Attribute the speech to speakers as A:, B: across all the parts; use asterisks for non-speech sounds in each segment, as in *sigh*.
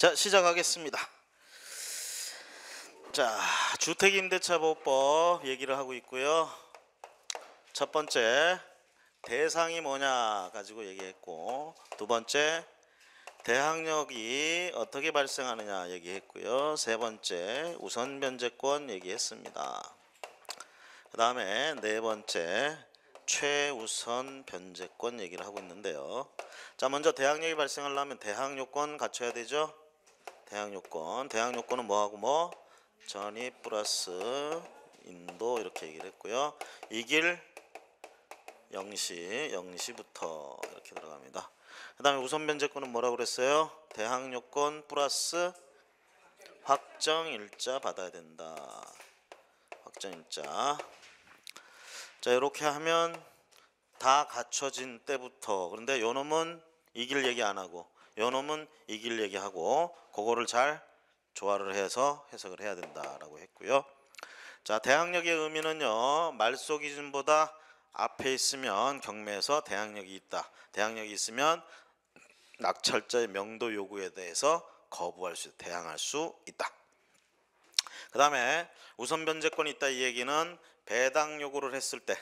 A: 자 시작하겠습니다 자 주택임대차보호법 얘기를 하고 있고요 첫 번째 대상이 뭐냐 가지고 얘기했고 두 번째 대항력이 어떻게 발생하느냐 얘기했고요 세 번째 우선 변제권 얘기했습니다 그 다음에 네 번째 최우선 변제권 얘기를 하고 있는데요 자 먼저 대항력이 발생하려면 대항요건 갖춰야 되죠 대항 요건. 대항 요건은 뭐하고 뭐? 전입 플러스 인도 이렇게 얘기를 했고요. 이길 0시, 0시부터 이렇게 들어갑니다. 그 다음에 우선 변제권은 뭐라고 그랬어요? 대항 요건 플러스 확정 일자 받아야 된다. 확정 일자. 자 이렇게 하면 다 갖춰진 때부터 그런데 요 놈은 이길 얘기 안 하고 요놈은 이길 얘기하고 그거를 잘 조화를 해서 해석을 해야 된다라고 했고요. 자, 대항력의 의미는요. 말소 기준보다 앞에 있으면 경매에서 대항력이 있다. 대항력이 있으면 낙찰자의 명도 요구에 대해서 거부할 수, 대항할 수 있다. 그 다음에 우선 변제권이 있다 이 얘기는 배당 요구를 했을 때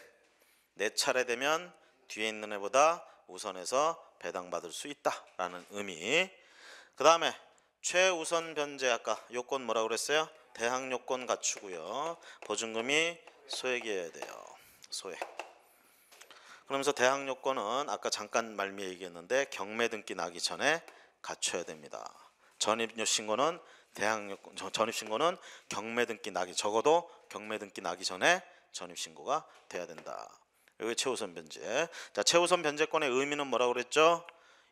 A: 내 차례 되면 뒤에 있는 애보다 우선해서 배당받을 수 있다라는 의미. 그 다음에 최우선 변제 아까 요건 뭐라고 그랬어요? 대항 요건 갖추고요. 보증금이 소액이어야 돼요. 소액. 그러면서 대항 요건은 아까 잠깐 말미에 얘기했는데 경매 등기 나기 전에 갖춰야 됩니다. 전입 신고는 대항 요건 전입 신고는 경매 등기 나기 적어도 경매 등기 나기 전에 전입 신고가 돼야 된다. 여기 최우선 변제. 자, 최우선 변제권의 의미는 뭐라고 그랬죠?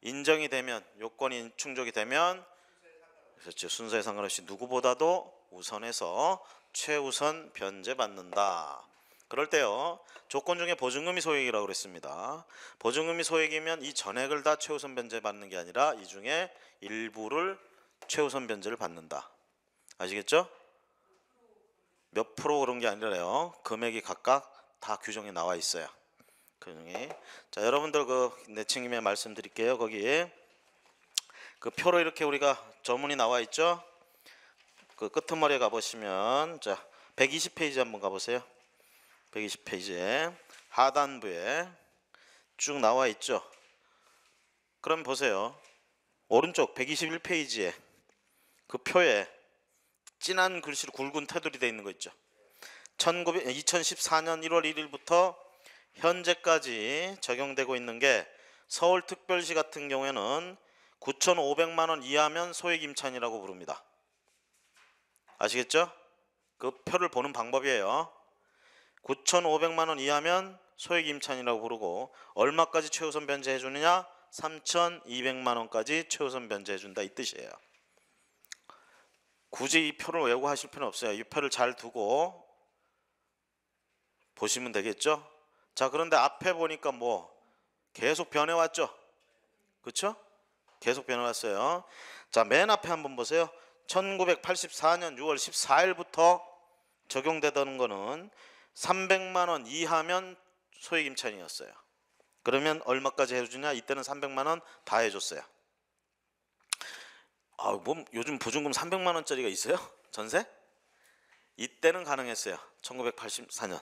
A: 인정이 되면 요건이 충족이 되면 그렇죠. 순서에 상관없이 누구보다도 우선해서 최우선 변제받는다. 그럴 때요. 조건 중에 보증금이 소액이라고 그랬습니다. 보증금이 소액이면 이 전액을 다 최우선 변제받는 게 아니라 이 중에 일부를 최우선 변제를 받는다. 아시겠죠? 몇 프로 그런 게 아니라요. 금액이 각각 다 규정에 나와 있어요. 규정에. 그 자, 여러분들 그 내칭임에 말씀드릴게요. 거기에 그 표로 이렇게 우리가 저문이 나와 있죠. 그 끄트머리에 가보시면 자 120페이지 한번 가보세요. 120페이지에 하단부에 쭉 나와 있죠. 그럼 보세요. 오른쪽 121페이지에 그 표에 진한 글씨로 굵은 테두리 되어 있는 거 있죠. 2014년 1월 1일부터 현재까지 적용되고 있는 게 서울특별시 같은 경우에는 9,500만 원 이하면 소액임찬이라고 부릅니다. 아시겠죠? 그 표를 보는 방법이에요. 9,500만 원 이하면 소액임찬이라고 부르고 얼마까지 최우선 변제해 주느냐? 3,200만 원까지 최우선 변제해 준다 이 뜻이에요. 굳이 이 표를 외우고 하실 필요는 없어요. 이 표를 잘 두고 보시면 되겠죠? 자, 그런데 앞에 보니까 뭐 계속 변해왔죠? 그렇죠? 계속 변해왔어요. 자, 맨 앞에 한번 보세요. 1984년 6월 14일부터 적용되던 거는 300만 원 이하면 소액 임차인이었어요. 그러면 얼마까지 해주냐? 이때는 300만 원 다 해줬어요. 아, 뭐 요즘 보증금 300만 원짜리가 있어요? 전세? 이때는 가능했어요. 1984년.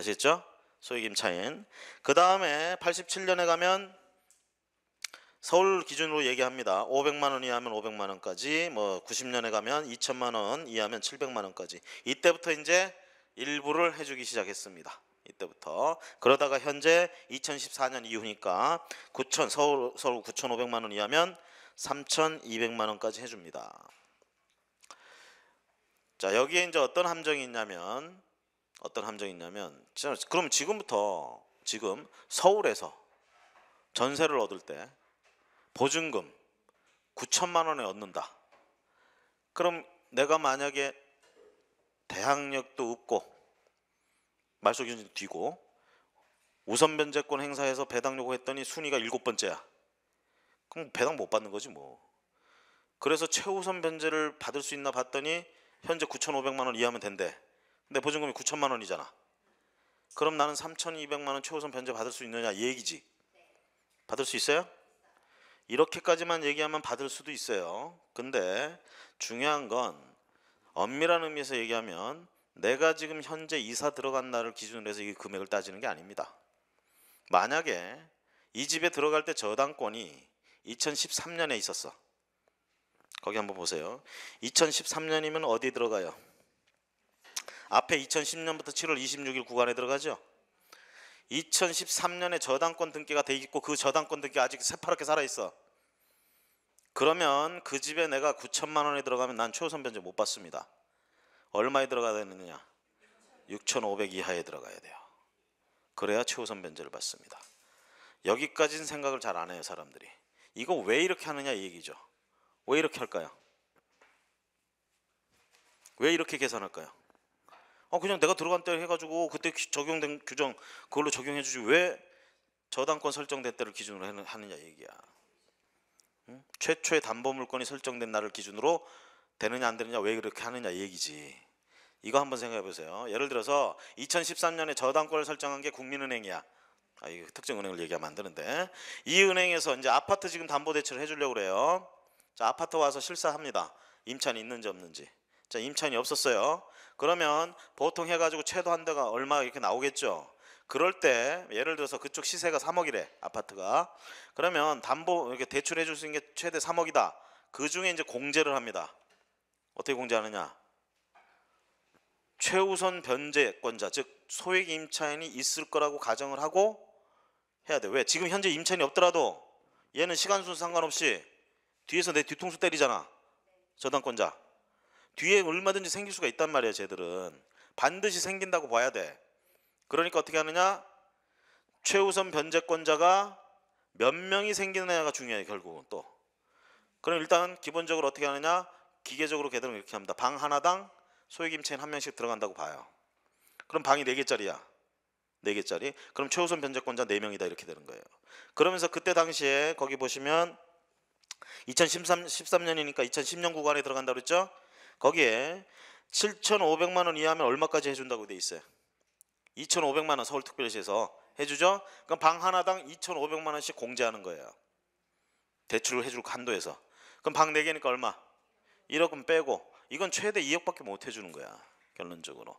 A: 아시겠죠? 소위 임차인그 다음에 87년에 가면 서울 기준으로 얘기합니다. 500만 원 이하면 500만 원까지 뭐 90년에 가면 2천만 원 이하면 700만 원까지 이때부터 이제 일부를 해주기 시작했습니다. 이때부터 그러다가 현재 2014년 이후니까 9천 서울 서울 9,500만 원 이하면 3,200만 원까지 해줍니다. 자 여기에 이제 어떤 함정이 있냐면 어떤 함정이 있냐면 그럼 지금부터 지금 서울에서 전세를 얻을 때 보증금 9천만 원에 얻는다. 그럼 내가 만약에 대항력도 없고 말소 기준도 뒤고 우선 변제권 행사해서 배당 요구했더니 순위가 일곱 번째야. 그럼 배당 못 받는 거지 뭐. 그래서 최우선 변제를 받을 수 있나 봤더니 현재 9,500만 원 이하면 된대. 내 보증금이 9천만 원이잖아. 그럼 나는 3,200만 원 최우선 변제 받을 수 있느냐 이 얘기지. 받을 수 있어요? 이렇게까지만 얘기하면 받을 수도 있어요. 근데 중요한 건 엄밀한 의미에서 얘기하면 내가 지금 현재 이사 들어간 날을 기준으로 해서 이 금액을 따지는 게 아닙니다. 만약에 이 집에 들어갈 때 저당권이 2013년에 있었어. 거기 한번 보세요. 2013년이면 어디 들어가요? 앞에 2010년부터 7월 26일 구간에 들어가죠. 2013년에 저당권 등기가 돼 있고 그 저당권 등기 아직 새파랗게 살아 있어. 그러면 그 집에 내가 9천만 원에 들어가면 난 최우선 변제 못 받습니다. 얼마에 들어가야 되느냐? 6,500 이하에 들어가야 돼요. 그래야 최우선 변제를 받습니다. 여기까지는 생각을 잘 안 해요, 사람들이. 이거 왜 이렇게 하느냐 이 얘기죠. 왜 이렇게 할까요? 왜 이렇게 계산할까요? 어 그냥 내가 들어간 때 해가지고 그때 적용된 규정 그걸로 적용해주지 왜 저당권 설정된 때를 기준으로 하느냐 얘기야. 응? 최초의 담보 물건이 설정된 날을 기준으로 되느냐 안 되느냐 왜 그렇게 하느냐 얘기지. 이거 한번 생각해 보세요. 예를 들어서 2013년에 저당권을 설정한 게 국민은행이야. 아, 이 특정 은행을 얘기하면 안 되는데 이 은행에서 이제 아파트 지금 담보 대출을 해주려고 그래요. 자 아파트 와서 실사합니다. 임찬이 있는지 없는지. 자임찬이 없었어요. 그러면 보통 해가지고 최도한 대가 얼마 이렇게 나오겠죠. 그럴 때 예를 들어서 그쪽 시세가 3억이래 아파트가 그러면 담보 이렇게 대출해 줄 수 있는 게 최대 3억이다. 그 중에 이제 공제를 합니다. 어떻게 공제하느냐? 최우선 변제권자 즉 소액 임차인이 있을 거라고 가정을 하고 해야 돼. 왜? 지금 현재 임차인이 없더라도 얘는 시간 순 상관없이 뒤에서 내 뒤통수 때리잖아. 저당권자. 뒤에 얼마든지 생길 수가 있단 말이야 쟤들은 반드시 생긴다고 봐야 돼 그러니까 어떻게 하느냐 최우선 변제권자가 몇 명이 생기느냐가 중요해 결국은 또 그럼 일단 기본적으로 어떻게 하느냐 기계적으로 걔들은 이렇게 합니다 방 하나당 소액임체인한 명씩 들어간다고 봐요 그럼 방이 4개짜리야 4개짜리 그럼 최우선 변제권자 4명이다 이렇게 되는 거예요 그러면서 그때 당시에 거기 보시면 2013, 년이니까 2010년 구간에 들어간다 그랬죠 거기에 7,500만 원 이하면 얼마까지 해준다고 돼 있어요? 2,500만 원 서울특별시에서 해주죠? 그럼 방 하나당 2,500만 원씩 공제하는 거예요. 대출을 해줄 한도에서. 그럼 방 4개니까 얼마? 1억은 빼고 이건 최대 2억밖에 못 해주는 거야. 결론적으로.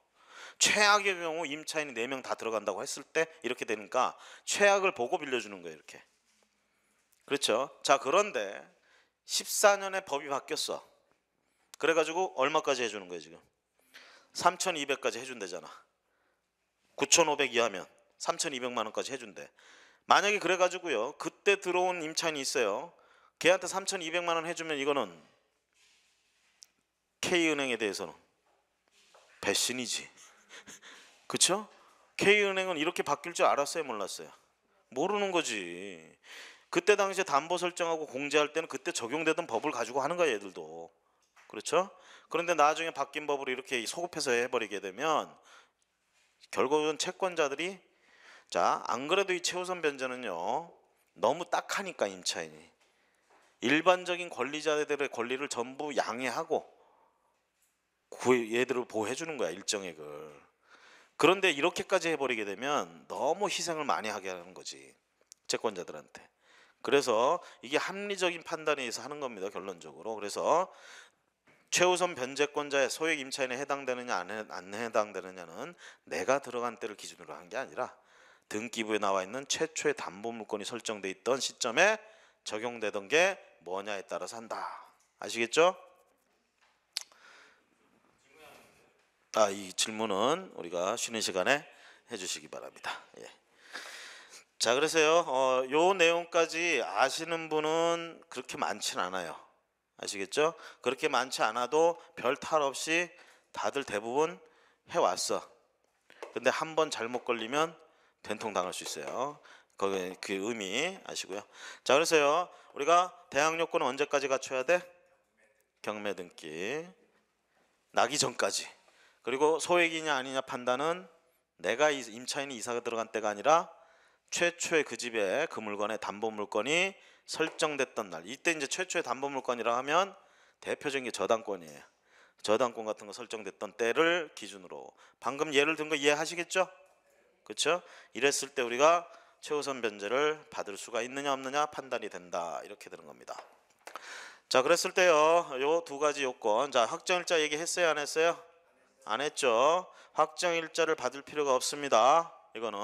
A: 최악의 경우 임차인이 4명 다 들어간다고 했을 때 이렇게 되니까 최악을 보고 빌려주는 거예요. 이렇게. 그렇죠? 자 그런데 14년에 법이 바뀌었어. 그래가지고 얼마까지 해주는 거예요 지금? 3,200까지 해준대잖아. 9,500 이하면 3,200만 원까지 해준대. 만약에 그래가지고요 그때 들어온 임차인이 있어요. 걔한테 3,200만 원 해주면 이거는 K은행에 대해서는 배신이지. *laughs* 그쵸? K은행은 이렇게 바뀔 줄 알았어요 몰랐어요? 모르는 거지. 그때 당시에 담보 설정하고 공제할 때는 그때 적용되던 법을 가지고 하는 거야 얘들도. 그렇죠? 그런데 나중에 바뀐 법으로 이렇게 소급해서 해버리게 되면 결국은 채권자들이 자, 안 그래도 이 최우선 변제는요. 너무 딱하니까 임차인이 일반적인 권리자들의 권리를 전부 양해하고 얘들을 보호해 주는 거야, 일정액을. 그런데 이렇게까지 해버리게 되면 너무 희생을 많이 하게 하는 거지 채권자들한테 그래서 이게 합리적인 판단에 의해서 하는 겁니다 결론적으로 그래서 최우선 변제권자의 소액 임차인에 해당되느냐 안 해당되느냐는 내가 들어간 때를 기준으로 한 게 아니라 등기부에 나와 있는 최초의 담보 물건이 설정돼 있던 시점에 적용되던 게 뭐냐에 따라서 한다. 아시겠죠? 아, 이 질문은 우리가 쉬는 시간에 해주시기 바랍니다. 예. 자, 그래서요, 어, 요 내용까지 아시는 분은 그렇게 많진 않아요. 아시겠죠? 그렇게 많지 않아도 별 탈 없이 다들 대부분 해왔어. 근데 한 번 잘못 걸리면 된통 당할 수 있어요. 거그 의미 아시고요. 자, 그래서요. 우리가 대학 요건은 언제까지 갖춰야 돼? 경매 등기. 나기 전까지. 그리고 소액이냐 아니냐 판단은 내가 임차인이 이사가 들어간 때가 아니라 최초의 그 집에 그 물건의 담보 물건이 설정됐던 날 이때 이제 최초의 담보물권이라 하면 대표적인 게 저당권이에요. 저당권 같은 거 설정됐던 때를 기준으로 방금 예를 든 거 이해하시겠죠? 그렇죠? 이랬을 때 우리가 최우선 변제를 받을 수가 있느냐 없느냐 판단이 된다 이렇게 되는 겁니다. 자 그랬을 때요 요 두 가지 요건 자 확정일자 얘기했어요 안 했어요? 안 했죠. 확정일자를 받을 필요가 없습니다. 이거는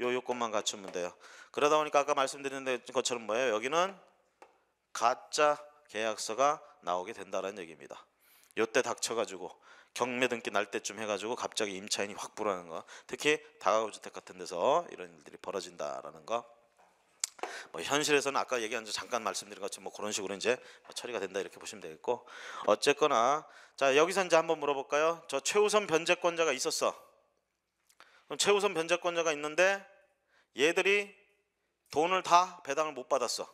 A: 요 요건만 갖추면 돼요. 그러다 보니까 아까 말씀드린 것처럼 뭐예요? 여기는 가짜 계약서가 나오게 된다는 얘기입니다. 요때 닥쳐가지고 경매 등기 날 때쯤 해가지고 갑자기 임차인이 확불어나는거 특히 다가구 주택 같은 데서 이런 일들이 벌어진다라는 거. 뭐 현실에서는 아까 얘기한 잠깐 말씀드린 것처럼 뭐 그런 식으로 이제 뭐 처리가 된다 이렇게 보시면 되겠고 어쨌거나 자 여기서 이제 한번 물어볼까요? 저 최우선 변제권자가 있었어. 그럼 최우선 변제권자가 있는데 얘들이 돈을 다 배당을 못 받았어.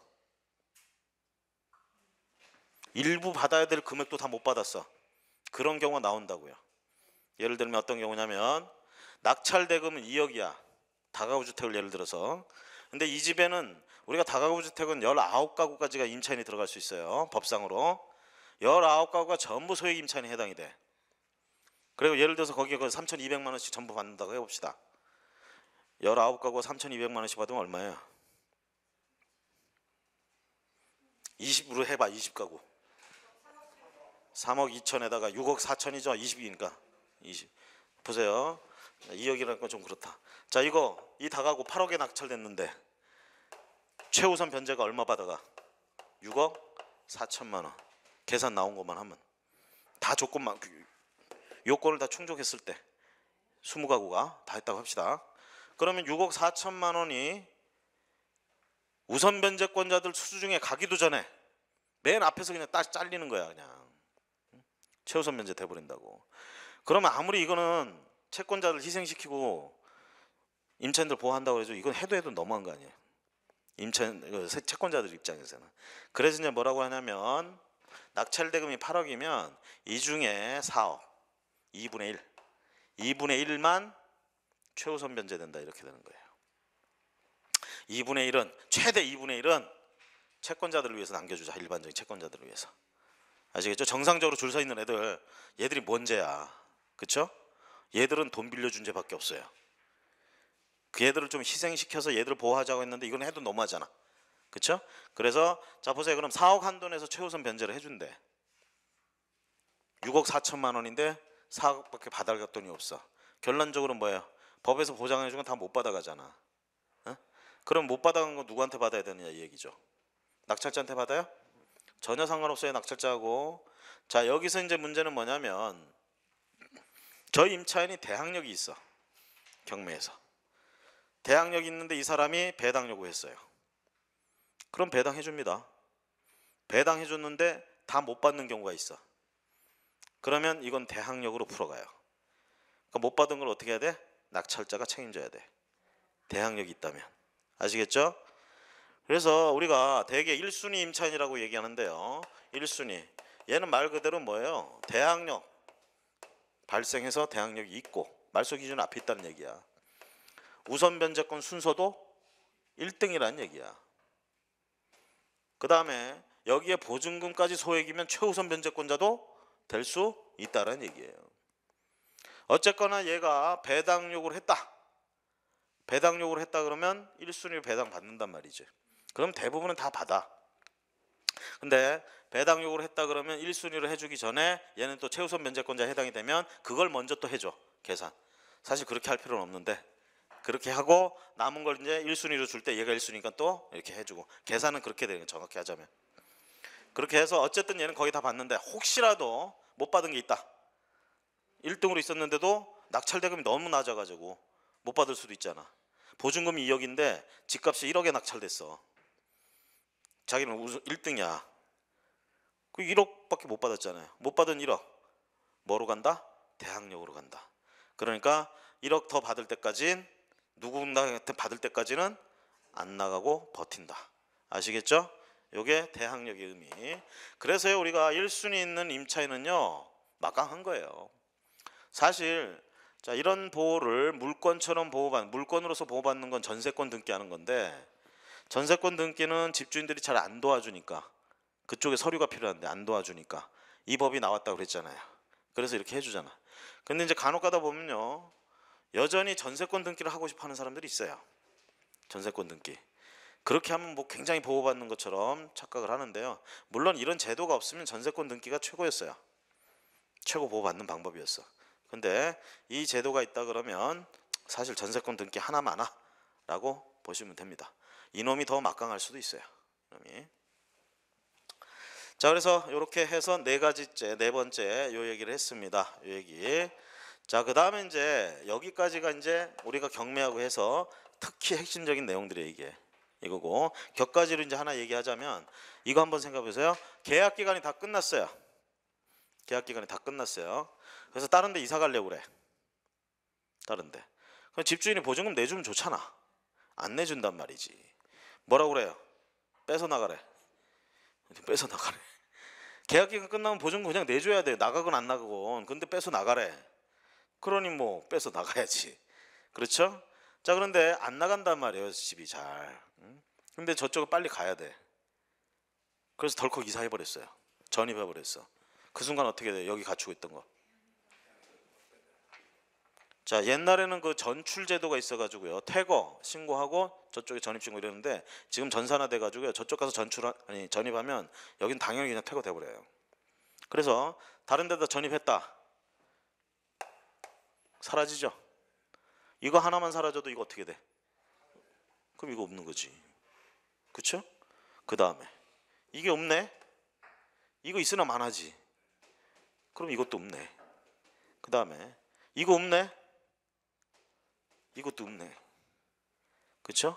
A: 일부 받아야 될 금액도 다 못 받았어. 그런 경우가 나온다고요. 예를 들면 어떤 경우냐면 낙찰 대금은 2억이야. 다가구 주택을 예를 들어서. 근데 이 집에는 우리가 다가구 주택은 19가구까지가 임차인이 들어갈 수 있어요. 법상으로. 19가구가 전부 소액 임차인에 해당이 돼. 그리고 예를 들어서 거기에 3,200만 그 원씩 전부 받는다고 해 봅시다. 19가구 3,200만 원씩 받으면 얼마예요? 20으로 해봐 20가구 3억 2천에다가 6억 4천이죠 20이니까 20 보세요 2억이라는 건 좀 그렇다 자 이거 이 다가구 8억에 낙찰됐는데 최우선 변제가 얼마 받아가 6억 4천만 원 계산 나온 것만 하면 다 조건만 그 요건을 다 충족했을 때 20가구가 다 했다고 합시다 그러면 6억 4천만 원이 우선 변제권자들 수주 중에 가기도 전에 맨 앞에서 그냥 딱 잘리는 거야 그냥 최우선 면제 돼버린다고 그러면 아무리 이거는 채권자를 희생시키고 임차인들 보호한다고 해도 이건 해도 해도 너무한 거 아니에요 임차인 그 채권자들 입장에서는 그래서 이제 뭐라고 하냐면 낙찰대금이 8억이면 이 중에 4억 2분의 1 2분의 1만 최우선 변제된다 이렇게 되는 거예요 2분의 1은 최대 2분의 1은 채권자들을 위해서 남겨주자 일반적인 채권자들을 위해서 아시겠죠? 정상적으로 줄 서 있는 애들 얘들이 뭔 죄야 그쵸? 얘들은 돈 빌려준 죄밖에 없어요 그 애들을 좀 희생시켜서 얘들을 보호하자고 했는데 이건 해도 너무하잖아 그쵸? 그래서 자 보세요 그럼 4억 한돈에서 최우선 변제를 해준대 6억 4천만 원인데 4억밖에 받아갈 돈이 없어 결론적으로 뭐예요? 법에서 보장해준 건 다 못 받아가잖아 그럼 못 받아간 건 누구한테 받아야 되느냐 이 얘기죠. 낙찰자한테 받아요? 전혀 상관없어요 낙찰자하고. 자 여기서 이제 문제는 뭐냐면 저 임차인이 대항력이 있어 경매에서 대항력이 있는데 이 사람이 배당 요구했어요. 그럼 배당해 줍니다. 배당해 줬는데 다 못 받는 경우가 있어. 그러면 이건 대항력으로 풀어가요. 그러니까 못 받은 걸 어떻게 해야 돼? 낙찰자가 책임져야 돼. 대항력이 있다면. 아시겠죠? 그래서 우리가 대개 1순위 임차인이라고 얘기하는데요. 1순위. 얘는 말 그대로 뭐예요? 대항력. 발생해서 대항력이 있고 말소 기준 앞에 있다는 얘기야. 우선 변제권 순서도 1등이라는 얘기야. 그 다음에 여기에 보증금까지 소액이면 최우선 변제권자도 될 수 있다는 얘기예요. 어쨌거나 얘가 배당력을 했다. 배당 요구를 했다 그러면 1순위 로 배당 받는단 말이지. 그럼 대부분은 다 받아. 근데 배당 요구를 했다 그러면 1순위로 해주기 전에 얘는 또 최우선 면제권자에 해당이 되면 그걸 먼저 또 해줘 계산 사실 그렇게 할 필요는 없는데 그렇게 하고 남은 걸 이제 1순위로 줄 때 얘가 1순위니까 또 이렇게 해주고 계산은 그렇게 되는 거 정확히 하자면 그렇게 해서 어쨌든 얘는 거의 다봤는데 혹시라도 못 받은 게 있다 1등으로 있었는데도 낙찰대금이 너무 낮아가지고 못 받을 수도 있잖아 보증금 이 2억인데 집값이 1억에 낙찰됐어. 자기는 우승 1등이야. 그 1억밖에 못 받았잖아요. 못 받은 1억. 뭐로 간다? 대항력으로 간다. 그러니까 1억 더 받을 때까지는 누군가한테 받을 때까지는 안 나가고 버틴다. 아시겠죠? 요게 대항력의 의미. 그래서요 우리가 1순위 있는 임차인은요 막강한 거예요. 사실 자, 이런 보호를 물권처럼 보호받 물권으로서 보호받는 건 전세권 등기하는 건데 전세권 등기는 집주인들이 잘 안 도와주니까 그쪽에 서류가 필요한데 안 도와주니까 이 법이 나왔다고 그랬잖아요. 그래서 이렇게 해주잖아. 근데 이제 간혹 가다 보면요. 여전히 전세권 등기를 하고 싶어 하는 사람들이 있어요. 전세권 등기. 그렇게 하면 뭐 굉장히 보호받는 것처럼 착각을 하는데요. 물론 이런 제도가 없으면 전세권 등기가 최고였어요. 최고 보호받는 방법이었어. 요 근데 이 제도가 있다 그러면 사실 전세권 등기 하나 많아 라고 보시면 됩니다 이놈이 더 막강할 수도 있어요 이놈이. 자 그래서 이렇게 해서 네 가지째 네 번째 요 얘기를 했습니다 요 얘기 자그 다음에 이제 여기까지가 이제 우리가 경매하고 해서 특히 핵심적인 내용들의 얘기에 이거고 격가지로 이제 하나 얘기하자면 이거 한번 생각해 보세요 계약 기간이 다 끝났어요 계약 기간이 다 끝났어요 그래서 다른 데 이사 가려고 그래. 다른 데. 그럼 집주인이 보증금 내주면 좋잖아. 안 내준단 말이지. 뭐라고 그래요? 뺏어 나가래. *laughs* 뺏어 나가래. 계약 기간 끝나면 보증금 그냥 내줘야 돼. 나가건 안 나가건. 근데 뺏어 나가래. 그러니 뭐 뺏어 나가야지. 그렇죠? 자 그런데 안 나간단 말이에요 집이 잘. 근데 저쪽은 빨리 가야 돼. 그래서 덜컥 이사해버렸어요. 전입해버렸어. 그 순간 어떻게 돼? 여기 갖추고 있던 거. 자 옛날에는 그 전출 제도가 있어가지고요 태거 신고하고 저쪽에 전입신고 이랬는데 지금 전산화 돼가지고요 저쪽 가서 전출 아니 전입하면 여긴 당연히 그냥 태거 돼버려요 그래서 다른 데다 전입했다 사라지죠 이거 하나만 사라져도 이거 어떻게 돼 그럼 이거 없는 거지 그쵸 그 다음에 이게 없네 이거 있으나 마나지 그럼 이것도 없네 그 다음에 이거 없네 이것도 없네. 그렇죠?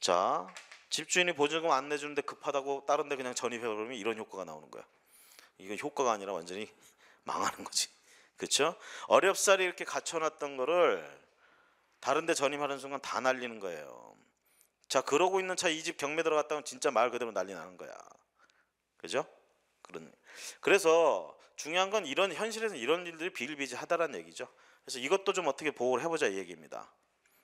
A: 자, 집주인이 보증금 안 내주는데 급하다고 다른 데 그냥 전입해버리면 이런 효과가 나오는 거야. 이건 효과가 아니라 완전히 *laughs* 망하는 거지. 그렇죠? 어렵사리 이렇게 갖춰놨던 거를 다른 데 전입하는 순간 다 날리는 거예요. 자, 그러고 있는 차 이 집 경매 들어갔다면 진짜 말 그대로 난리 나는 거야. 그죠? 그런. 그래서 중요한 건 이런 현실에서 이런 일들이 비일비재하다라는 얘기죠. 그래서 이것도 좀 어떻게 보호를 해보자 이 얘기입니다.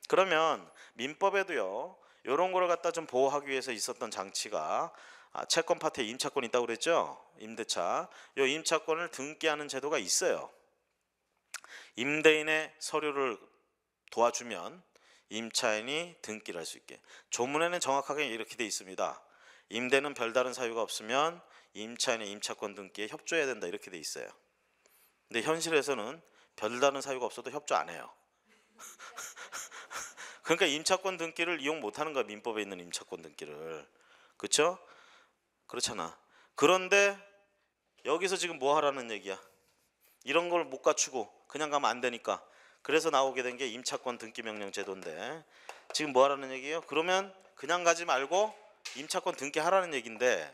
A: 그러면 민법에도요 이런 거를 갖다 좀 보호하기 위해서 있었던 장치가 아, 채권 파트에 임차권 이 있다고 그랬죠? 임대차. 요 임차권을 등기하는 제도가 있어요. 임대인의 서류를 도와주면 임차인이 등기를 할 수 있게. 조문에는 정확하게 이렇게 돼 있습니다. 임대는 별다른 사유가 없으면 임차인의 임차권 등기에 협조해야 된다 이렇게 돼 있어요. 근데 현실에서는 별다른 사유가 없어도 협조 안 해요. *laughs* 그러니까 임차권 등기를 이용 못 하는 거야. 민법에 있는 임차권 등기를. 그렇죠? 그렇잖아. 그런데 여기서 지금 뭐 하라는 얘기야? 이런 걸 못 갖추고 그냥 가면 안 되니까. 그래서 나오게 된 게 임차권 등기 명령 제도인데 지금 뭐 하라는 얘기예요? 그러면 그냥 가지 말고 임차권 등기 하라는 얘기인데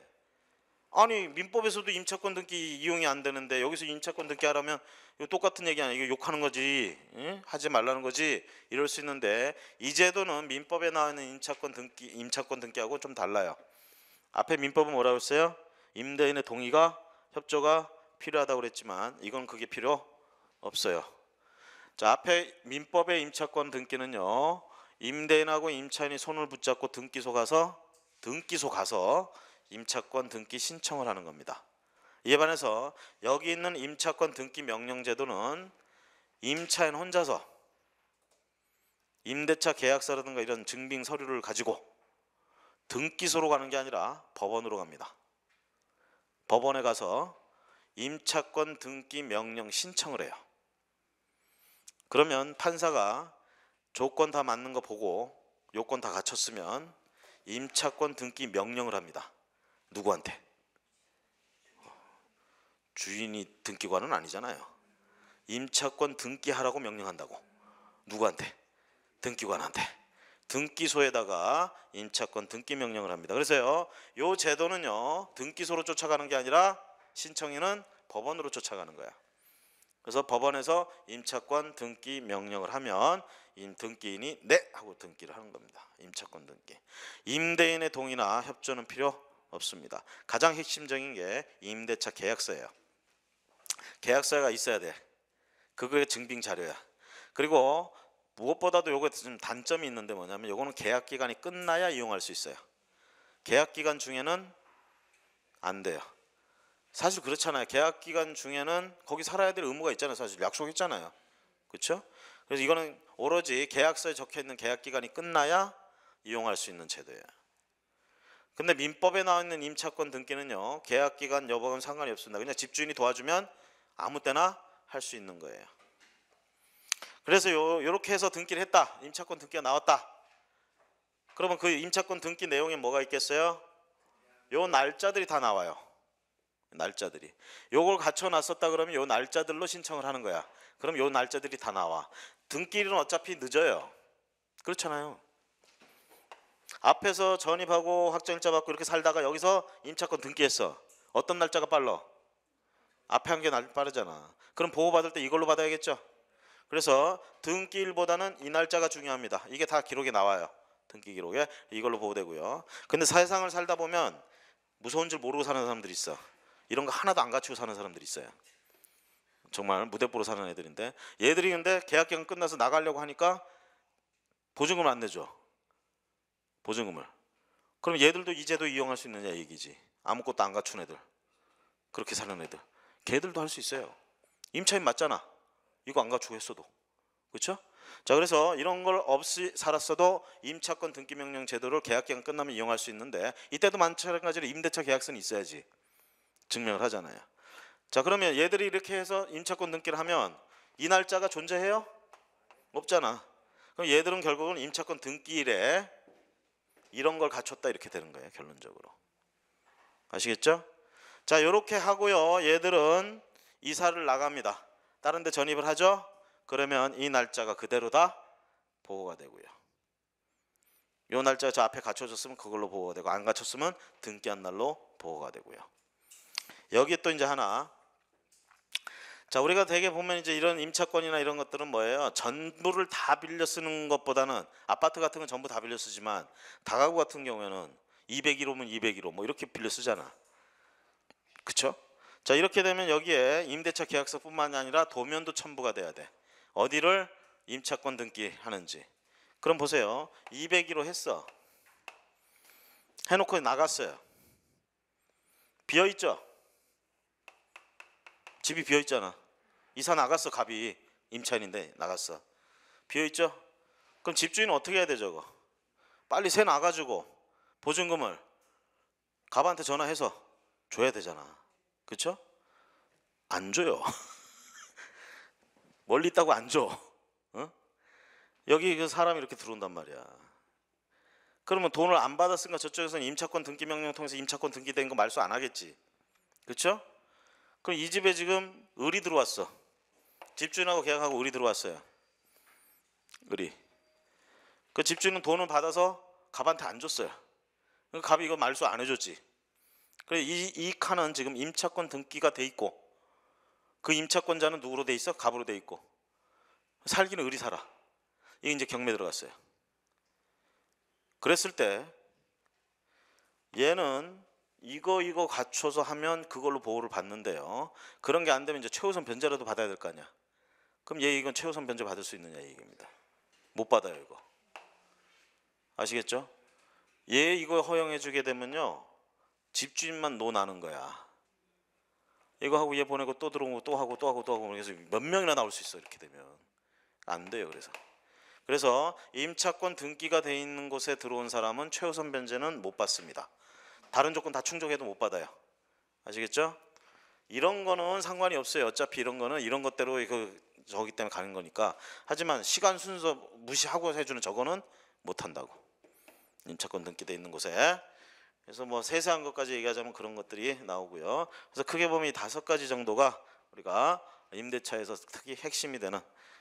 A: 아니 민법에서도 임차권 등기 이용이 안 되는데 여기서 임차권 등기 하라면 이거 똑같은 얘기 아니에요. 이거 욕하는 거지. 응? 하지 말라는 거지. 이럴 수 있는데 이 제도는 민법에 나와 있는 임차권 등기 임차권 등기하고 좀 달라요. 앞에 민법은 뭐라고 했어요? 임대인의 동의가 협조가 필요하다고 그랬지만 이건 그게 필요 없어요. 자, 앞에 민법의 임차권 등기는요. 임대인하고 임차인이 손을 붙잡고 등기소 가서 등기소 가서 임차권 등기 신청을 하는 겁니다. 이에 반해서 여기 있는 임차권 등기 명령 제도는 임차인 혼자서 임대차 계약서라든가 이런 증빙 서류를 가지고 등기소로 가는 게 아니라 법원으로 갑니다. 법원에 가서 임차권 등기 명령 신청을 해요. 그러면 판사가 조건 다 맞는 거 보고 요건 다 갖췄으면 임차권 등기 명령을 합니다. 누구한테? 주인이 등기관은 아니잖아요. 임차권 등기하라고 명령한다고. 누구한테? 등기관한테. 등기소에다가 임차권 등기 명령을 합니다. 그래서요. 요 제도는요. 등기소로 쫓아가는 게 아니라 신청인은 법원으로 쫓아가는 거야. 그래서 법원에서 임차권 등기 명령을 하면 임 등기인이 네 하고 등기를 하는 겁니다. 임차권 등기. 임대인의 동의나 협조는 필요 없습니다. 가장 핵심적인 게 임대차 계약서예요. 계약서가 있어야 돼. 그거의 증빙 자료야. 그리고 무엇보다도 요거 좀 단점이 있는데 뭐냐면 요거는 계약 기간이 끝나야 이용할 수 있어요. 계약 기간 중에는 안 돼요. 사실 그렇잖아요. 계약 기간 중에는 거기 살아야 될 의무가 있잖아요. 사실 약속했잖아요. 그렇죠? 그래서 이거는 오로지 계약서에 적혀 있는 계약 기간이 끝나야 이용할 수 있는 제도예요. 근데 민법에 나와 있는 임차권 등기는요. 계약 기간 여부와는 상관이 없습니다. 그냥 집주인이 도와주면 아무 때나 할 수 있는 거예요. 그래서 요, 요렇게 해서 등기를 했다. 임차권 등기가 나왔다. 그러면 그 임차권 등기 내용에 뭐가 있겠어요? 요 날짜들이 다 나와요. 날짜들이. 요걸 갖춰 놨었다 그러면 요 날짜들로 신청을 하는 거야. 그럼 요 날짜들이 다 나와. 등기일은 어차피 늦어요. 그렇잖아요. 앞에서 전입하고 확정일자 받고 이렇게 살다가 여기서 임차권 등기했어. 어떤 날짜가 빨라? 앞에 한게 빠르잖아. 그럼 보호받을 때 이걸로 받아야겠죠? 그래서 등기일보다는 이 날짜가 중요합니다. 이게 다 기록에 나와요. 등기 기록에 이걸로 보호되고요. 근데 세상을 살다 보면 무서운 줄 모르고 사는 사람들이 있어. 이런 거 하나도 안 갖추고 사는 사람들이 있어요. 정말 무대뽀로 사는 애들인데 얘들이 근데 계약기간 끝나서 나가려고 하니까 보증금을 안 내줘. 보증금을. 그럼 얘들도 이 제도 이용할 수 있느냐 얘기지. 아무것도 안 갖춘 애들. 그렇게 사는 애들. 걔들도 할 수 있어요. 임차인 맞잖아. 이거 안 갖추고 했어도. 그렇죠? 자, 그래서 이런 걸 없이 살았어도 임차권 등기 명령 제도를 계약 기간 끝나면 이용할 수 있는데 이때도 마찬가지로 임대차 계약서는 있어야지. 증명을 하잖아요. 자, 그러면 얘들이 이렇게 해서 임차권 등기를 하면 이 날짜가 존재해요? 없잖아. 그럼 얘들은 결국은 임차권 등기일에 이런 걸 갖췄다 이렇게 되는 거예요 결론적으로 아시겠죠? 자 이렇게 하고요 얘들은 이사를 나갑니다 다른 데 전입을 하죠 그러면 이 날짜가 그대로 다 보호가 되고요 요 날짜 저 앞에 갖춰졌으면 그걸로 보호가 되고 안 갖췄으면 등기한 날로 보호가 되고요 여기 에또 이제 하나 자, 우리가 대개 보면 이제 이런 임차권이나 이런 것들은 뭐예요? 전부를 다 빌려 쓰는 것보다는 아파트 같은 건 전부 다 빌려 쓰지만 다가구 같은 경우에는 201호면 201호 뭐 이렇게 빌려 쓰잖아. 그렇죠? 자, 이렇게 되면 여기에 임대차 계약서뿐만 아니라 도면도 첨부가 돼야 돼. 어디를 임차권 등기하는지. 그럼 보세요. 201호 했어. 해 놓고 나갔어요. 비어 있죠? 집이 비어 있잖아. 이사 나갔어 갑이 임차인인데 나갔어 비어있죠? 그럼 집주인은 어떻게 해야 되죠 빨리 새 나가지고 보증금을 갑한테 전화해서 줘야 되잖아 그쵸? 안 줘요 *laughs* 멀리 있다고 안줘 어? 여기 그 사람이 이렇게 들어온단 말이야 그러면 돈을 안 받았으니까 저쪽에서는 임차권 등기 명령 을 통해서 임차권 등기된 거 말소 안 하겠지 그쵸? 그럼 이 집에 지금 을이 들어왔어 집주인하고 계약하고 우리 들어왔어요. 우리. 그 집주인은 돈을 받아서 갑한테 안 줬어요. 그 갑이 이거 말소안 해줬지. 그래 이, 이 칸은 지금 임차권 등기가 돼 있고 그 임차권자는 누구로 돼 있어? 갑으로 돼 있고 살기는 을리 살아. 이게 이제 경매 들어갔어요. 그랬을 때 얘는 이거 이거 갖춰서 하면 그걸로 보호를 받는데요. 그런 게 안 되면 이제 최우선 변제라도 받아야 될 거 아니야. 그럼 얘 이건 최우선 변제 받을 수 있느냐 얘기입니다. 못 받아요 이거. 아시겠죠? 얘 이거 허용해주게 되면요 집주인만 노나는 거야. 이거 하고 얘 보내고 또 들어오고 또 하고 또 하고 또 하고 그래서 몇 명이나 나올 수 있어 이렇게 되면 안 돼요 그래서. 그래서 임차권 등기가 돼 있는 곳에 들어온 사람은 최우선 변제는 못 받습니다. 다른 조건 다 충족해도 못 받아요. 아시겠죠? 이런 거는 상관이 없어요. 어차피 이런 거는 이런 것대로 이거 그 저기 때문에 가는 거니까 하지만 시간 순서 무시하고 해주는 저거는 못한다고 임차권 등기돼 있는 곳에 그래서 뭐 세세한 것까지 얘기하자면 그런 것들이 나오고요 그래서 크게 보면 이 다섯 가지 정도가 우리가 임대차에서 특히 핵심이 되는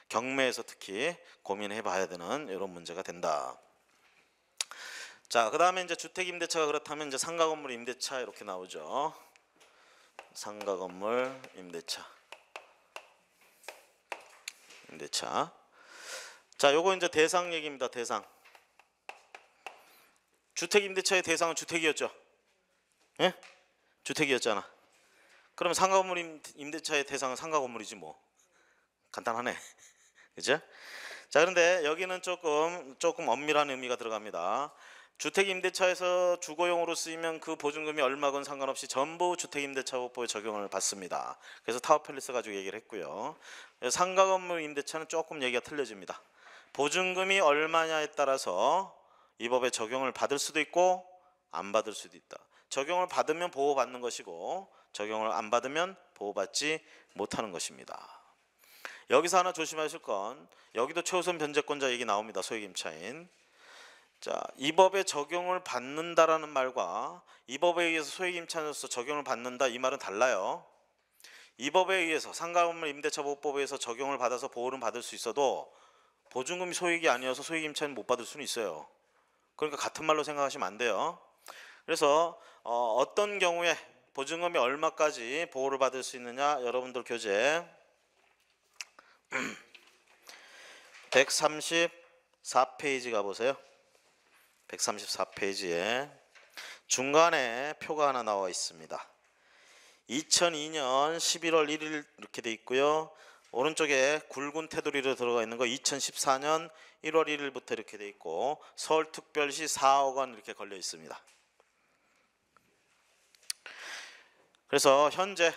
A: 경매에서 특히 고민해 봐야 되는 이런 문제가 된다 자, 그 다음에 이제 주택 임대차가 그렇다면 이제 상가 건물 임대차 이렇게 나오죠. 상가 건물 임대차. 임대차. 네, 자, 요거 이제 대상 얘기입니다. 대상. 주택 임대차의 대상은 주택이었죠. 예? 주택이었잖아. 그럼 상가 건물 임대차의 대상은 상가 건물이지 뭐. 간단하네. *laughs* 그죠? 자, 그런데 여기는 조금 조금 엄밀한 의미가 들어갑니다. 주택임대차에서 주거용으로 쓰이면 그 보증금이 얼마건 상관없이 전부 주택임대차보법에 적용을 받습니다. 그래서 타워팰리스 가지고 얘기를 했고요. 상가 건물 임대차는 조금 얘기가 틀려집니다. 보증금이 얼마냐에 따라서 이 법에 적용을 받을 수도 있고 안 받을 수도 있다. 적용을 받으면 보호받는 것이고 적용을 안 받으면 보호받지 못하는 것입니다. 여기서 하나 조심하실 건 여기도 최우선 변제권자 얘기 나옵니다. 소액임차인. 자, 이 법의 적용을 받는다라는 말과 이 법에 의해서 소액임차로서 적용을 받는다 이 말은 달라요. 이 법에 의해서 상가건물 임대차보호법에 서 적용을 받아서 보호를 받을 수 있어도 보증금이 소액이 아니어서 소액임차는 못 받을 수는 있어요. 그러니까 같은 말로 생각하시면 안 돼요. 그래서 어, 떤 경우에 보증금이 얼마까지 보호를 받을 수 있느냐 여러분들 교재 134페이지 *clears throat* 가보세요. 134페이지에 중간에 표가 하나 나와 있습니다. 2002년 11월 1일 이렇게 돼 있고요. 오른쪽에 굵은 테두리로 들어가 있는 거 2014년 1월 1일부터 이렇게 돼 있고 서울특별시 4억 원 이렇게 걸려 있습니다. 그래서 현재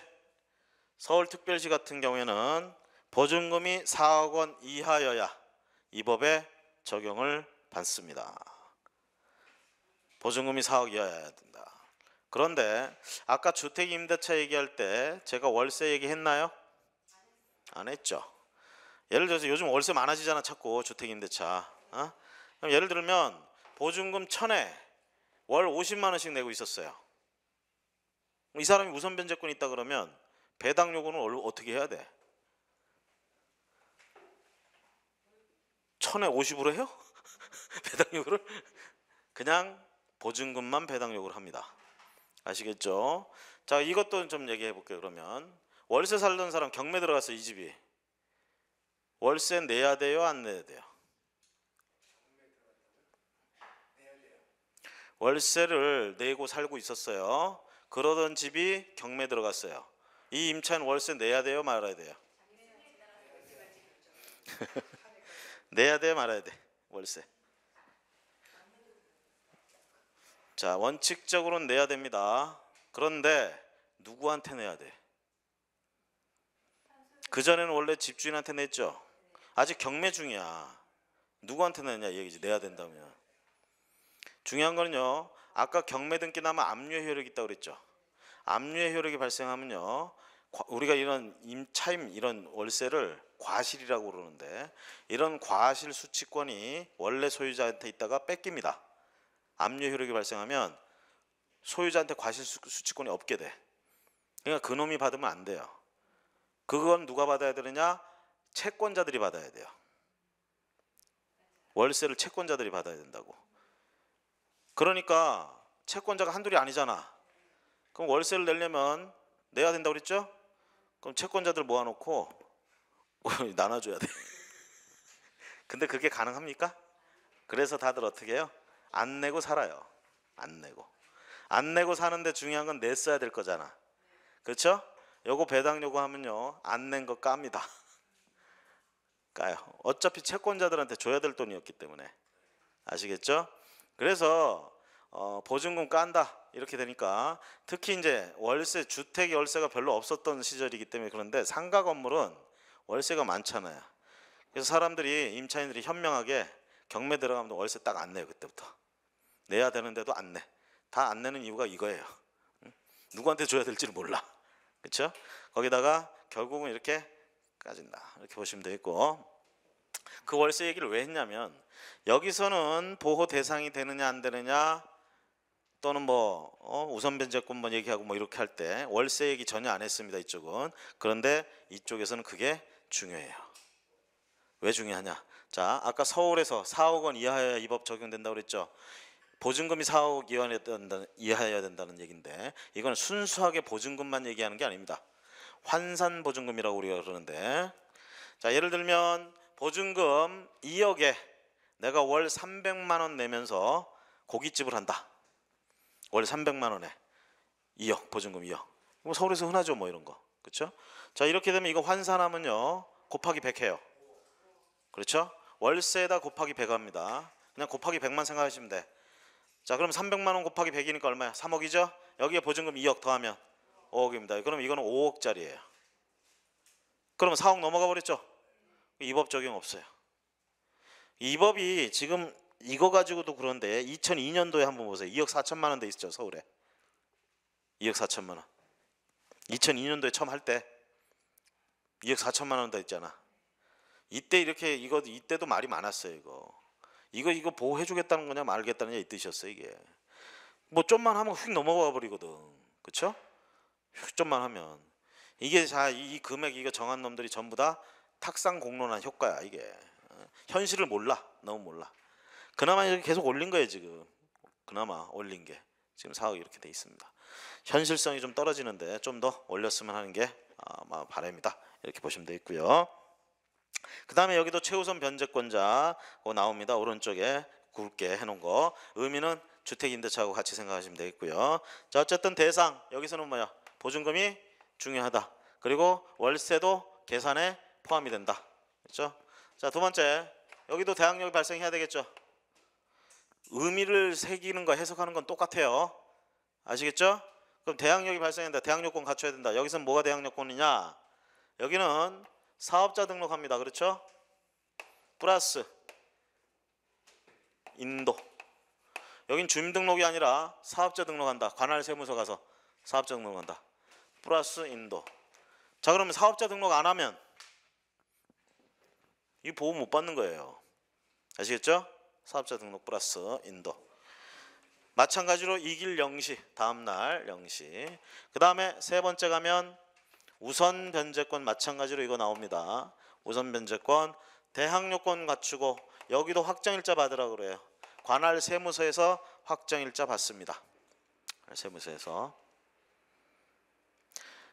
A: 서울특별시 같은 경우에는 보증금이 4억 원 이하여야 이 법에 적용을 받습니다. 보증금이 4억 이하여야 된다. 그런데 아까 주택 임대차 얘기할 때 제가 월세 얘기했나요? 안 했죠. 예를 들어서 요즘 월세 많아지잖아 자꾸 주택 임대차. 어? 그럼 예를 들면 보증금 천에월 50만 원씩 내고 있었어요. 이 사람이 우선 변제권이 있다 그러면 배당 요구는 어떻게 해야 돼? 천에 50으로 해요? *laughs* 배당 요구를 그냥 보증금만 배당 요구를 합니다. 아시겠죠? 자 이것도 좀 얘기해 볼게요 그러면 월세 살던 사람 경매 들어가서 이 집이 월세 내야 돼요 안 내야 돼요? 월세를 내고 살고 있었어요. 그러던 집이 경매 들어갔어요. 이 임차인 월세 내야 돼요 말아야 돼요? *laughs* 내야 돼요 말아야 돼 월세. 자, 원칙적으로는 내야 됩니다. 그런데 누구한테 내야 돼? 그전에는 원래 집주인한테 냈죠. 아직 경매 중이야. 누구한테 내냐 얘기지. 내야 된다면. 중요한 거는요. 아까 경매 등기 나면 압류 의 효력이 있다고 그랬죠. 압류의 효력이 발생하면요. 우리가 이런 임차임 이런 월세를 과실이라고 그러는데 이런 과실 수취권이 원래 소유자한테 있다가 뺏깁니다. 압류 효력이 발생하면 소유자한테 과실 수치권이 없게 돼. 그러니까 그놈이 받으면 안 돼요. 그건 누가 받아야 되느냐? 채권자들이 받아야 돼요. 월세를 채권자들이 받아야 된다고. 그러니까 채권자가 한둘이 아니잖아. 그럼 월세를 내려면 내야 된다고 그랬죠? 그럼 채권자들 모아놓고 *laughs* 나눠줘야 돼. *laughs* 근데 그게 가능합니까? 그래서 다들 어떻게 해요? 안 내고 살아요. 안 내고. 안 내고 사는데 중요한 건 냈어야 될 거잖아. 그렇죠? 요거 배당 요구하면요. 안낸거 깝니다. *laughs* 까요. 어차피 채권자들한테 줘야 될 돈이었기 때문에. 아시겠죠? 그래서 어, 보증금 깐다 이렇게 되니까 특히 이제 월세 주택 월세가 별로 없었던 시절이기 때문에 그런데 상가 건물은 월세가 많잖아요. 그래서 사람들이 임차인들이 현명하게 경매 들어가면 월세 딱 안 내요 그때부터 내야 되는데도 안 내. 다 안 내는 이유가 이거예요. 누구한테 줘야 될지를 몰라. 그렇죠? 거기다가 결국은 이렇게 까진다. 이렇게 보시면 되겠고 그 월세 얘기를 왜 했냐면 여기서는 보호 대상이 되느냐 안 되느냐 또는 뭐 어, 우선 변제권 뭐 얘기하고 뭐 이렇게 할 때 월세 얘기 전혀 안 했습니다 이쪽은 그런데 이쪽에서는 그게 중요해요 왜 중요하냐 자, 아까 서울에서 4억 원 이하여야 이법 적용된다고 그랬죠. 보증금이 4억 이하여야 된다는 얘기인데 이건 순수하게 보증금만 얘기하는 게 아닙니다. 환산 보증금이라고 우리가 그러는데 자, 예를 들면 보증금 2억에 내가 월 300만 원 내면서 고깃집을 한다. 월 300만 원에 2억 보증금 2억. 뭐 서울에서 흔하죠, 뭐 이런 거. 그렇죠? 자, 이렇게 되면 이거 환산하면요. 곱하기 100해요. 그렇죠? 월세에다 곱하기 100합니다. 그냥 곱하기 100만 생각하시면 돼. 자, 그럼 300만 원 곱하기 100이니까 얼마야? 3억이죠? 여기에 보증금 2억 더하면 5억입니다. 그럼 이거는 5억짜리예요. 그럼 4억 넘어가 버렸죠? 이 법 적용 없어요. 이 법이 지금 이거 가지고도 그런데 2002년도에 한번 보세요. 2억 4천만 원돼 있죠, 서울에. 2억 4천만 원. 2002년도에 처음 할 때 2억 4천만 원돼 있잖아. 이때 이렇게 이거 이때도 말이 많았어요 이거 이거 이거 보호해주겠다는 거냐 말겠다는 게이 뜻이었어요 이게 뭐 좀만 하면 훅 넘어가 버리거든 그렇죠? 좀만 하면 이게 자 이 금액 이거 정한 놈들이 전부 다 탁상 공론한 효과야 이게 어, 현실을 몰라 너무 몰라 그나마 이렇게 계속 올린 거예요 지금 그나마 올린 게 지금 사업이 이렇게 돼 있습니다 현실성이 좀 떨어지는데 좀 더 올렸으면 하는 게 아마 바램이다 이렇게 보시면 되겠고요. 그 다음에 여기도 최우선 변제권자 어, 나옵니다. 오른쪽에 굵게 해놓은 거 의미는 주택임대차하고 같이 생각하시면 되겠고요. 자 어쨌든 대상 여기서는 뭐야 보증금이 중요하다. 그리고 월세도 계산에 포함이 된다. 그렇죠? 자두 번째 여기도 대항력이 발생해야 되겠죠. 의미를 새기는 거 해석하는 건 똑같아요. 아시겠죠? 그럼 대항력이 발생한다. 대항력권 갖춰야 된다. 여기서 는 뭐가 대항력권이냐? 여기는 사업자 등록합니다. 그렇죠? 플러스 인도. 여긴 주민등록이 아니라 사업자 등록한다. 관할 세무서 가서 사업자 등록한다. 플러스 인도. 자 그러면 사업자 등록 안 하면 이보험못 받는 거예요. 아시겠죠? 사업자 등록 플러스 인도. 마찬가지로 이 길 영시 다음날 영시 그 다음에 세 번째 가면 우선 변제권 마찬가지로 이거 나옵니다. 우선 변제권 대항요건 갖추고 여기도 확정일자 받으라 그래요. 관할 세무서에서 확정일자 받습니다. 세무서에서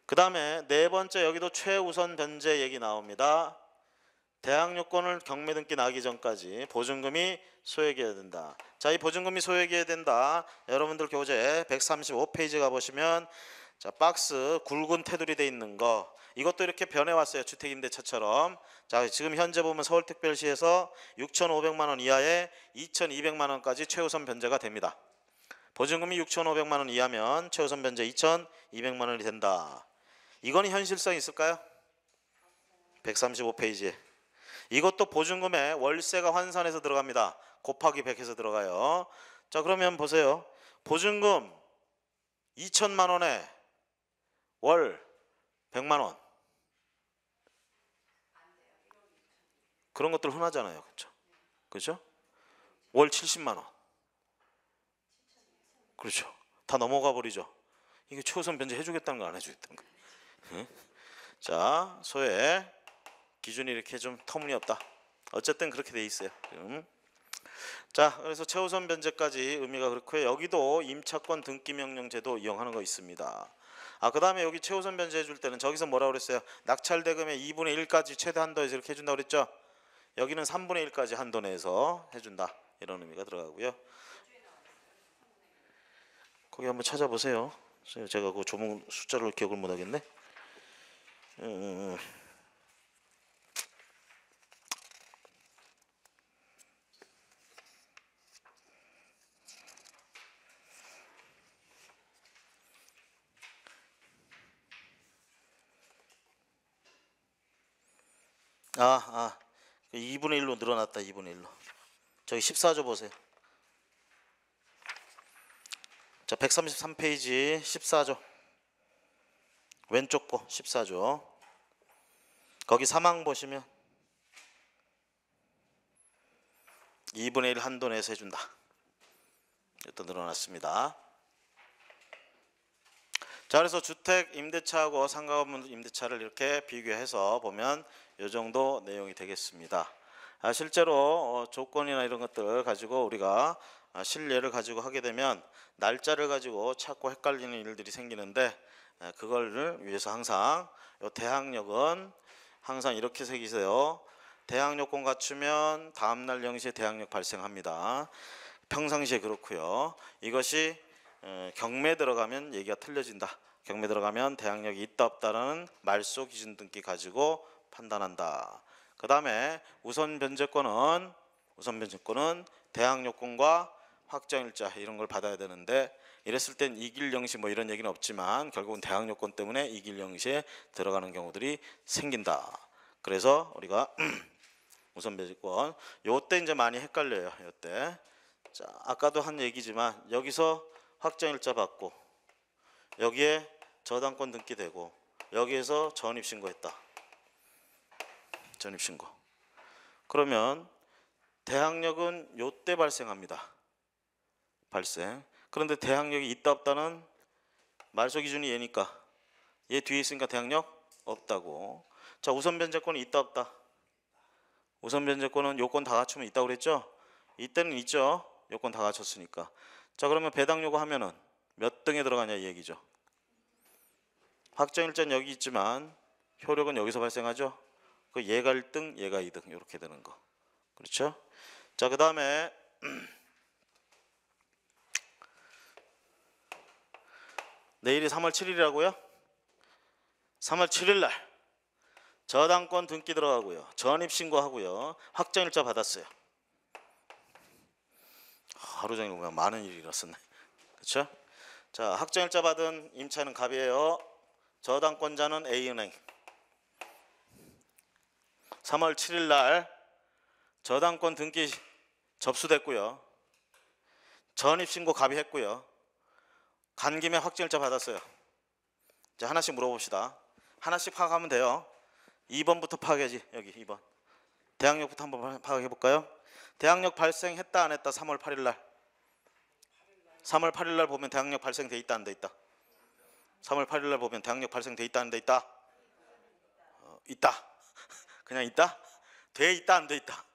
A: 그 다음에 네 번째 여기도 최우선 변제 얘기 나옵니다. 대항요건을 경매 등기 나기 전까지 보증금이 소액이어야 된다. 자, 이 보증금이 소액이어야 된다. 여러분들 교재 135페이지 가보시면 자, 박스 굵은 테두리 돼 있는 거 이것도 이렇게 변해왔어요. 주택임대차처럼. 자, 지금 현재 보면 서울특별시에서 6,500만 원 이하에 2,200만 원까지 최우선 변제가 됩니다. 보증금이 6,500만 원 이하면 최우선 변제 2,200만 원이 된다. 이건 현실성 있을까요? 135페이지. 이것도 보증금에 월세가 환산해서 들어갑니다. 곱하기 100해서 들어가요. 자, 그러면 보세요. 보증금 2천만 원에 월 100만 원 그런 것들 흔하잖아요. 그렇죠? 그렇죠? 월 70만 원. 그렇죠. 다 넘어가 버리죠. 이게 최우선 변제 해주겠다는 거 안 해주겠다는 거. 응? 자 소의 기준이 이렇게 좀 터무니없다. 어쨌든 그렇게 돼 있어요. 음. 자 그래서 최우선 변제까지 의미가 그렇고요. 여기도 임차권 등기 명령 제도 이용하는 거 있습니다. 아 그다음에 여기 최우선 변제해 줄 때는 저기서 뭐라 그랬어요? 낙찰 대금의 2분의 1까지 최대 한도에서 이렇게 해 준다 그랬죠? 여기는 3분의 1까지 한도 내에서 해 준다. 이런 의미가 들어가고요. 거기 한번 찾아보세요. 제가 그 조문 숫자를 기억을 못 하겠네. 음, 음, 음. 아, 아. 2분의 그 1로 늘어났다. 2분의 1로. 저기 14조 보세요. 자, 133페이지 14조. 왼쪽 거 14조. 거기 사망 보시면 2분의 1 한도 내에서 해준다. 일단 늘어났습니다. 자, 그래서 주택 임대차하고 상가건물 임대차를 이렇게 비교해서 보면 요 정도 내용이 되겠습니다. 아, 실제로 어, 조건이나 이런 것들 을 가지고 우리가 아, 실례를 가지고 하게 되면 날짜를 가지고 찾고 헷갈리는 일들이 생기는데 아, 그걸 위해서 항상 요 대항력은 항상 이렇게 새기세요. 대항력권 갖추면 다음날 0시에 대항력 발생합니다. 평상시에 그렇고요. 이것이 경매 들어가면 얘기가 틀려진다. 경매 들어가면 대항력이 있다 없다라는 말소 기준 등기 가지고 판단한다. 그 다음에 우선 변제권은 우선 변제권은 대항 요건과 확정일자 이런 걸 받아야 되는데 이랬을 땐 이길 영시 뭐 이런 얘기는 없지만 결국은 대항 요건 때문에 이길 영시에 들어가는 경우들이 생긴다. 그래서 우리가 *clears throat* 우선 변제권 요때 이제 많이 헷갈려요. 요때 자 아까도 한 얘기지만 여기서 확정일자 받고 여기에 저당권 등기되고 여기에서 전입신고했다. 전입신고. 그러면 대항력은 요 때 발생합니다. 발생. 그런데 대항력이 있다 없다는 말소 기준이 얘니까 얘 뒤에 있으니까 대항력 없다고. 자 우선 변제권은 있다 없다. 우선 변제권은 요건 다 갖추면 있다고 그랬죠? 이때는 있죠. 요건 다 갖췄으니까. 자 그러면 배당 요구 하면은 몇 등에 들어가냐 이 얘기죠. 확정일자는 여기 있지만 효력은 여기서 발생하죠. 그 얘가 1등, 얘가 2등 이렇게 되는 거. 그렇죠? 자, 그 다음에 *clears throat* 내일이 3월 7일이라고요? 3월 7일 날 저당권 등기 들어가고요. 전입 신고하고요. 확정일자 받았어요. 하루 종일 그냥 많은 일이 일었었네. 그렇죠? 자, 확정일자 받은 임차는 갑이에요. 저당권자는 A은행. 3월 7일 날 저당권 등기 접수됐고요. 전입신고 가비했고요. 간 김에 확진일자 받았어요. 이제 하나씩 물어봅시다. 하나씩 파악하면 돼요. 2번부터 파악해야지. 여기 2번. 대항력부터 한번 파악해 볼까요? 대항력 발생했다 안 했다 3월 8일 날. 3월 8일 날 보면 대항력 발생돼 있다 안 돼 있다. 3월 8일 날 보면 대항력 발생돼 있다 안 돼 있다. 어, 있다. 그냥 있다? 돼 있다 안 돼 있다?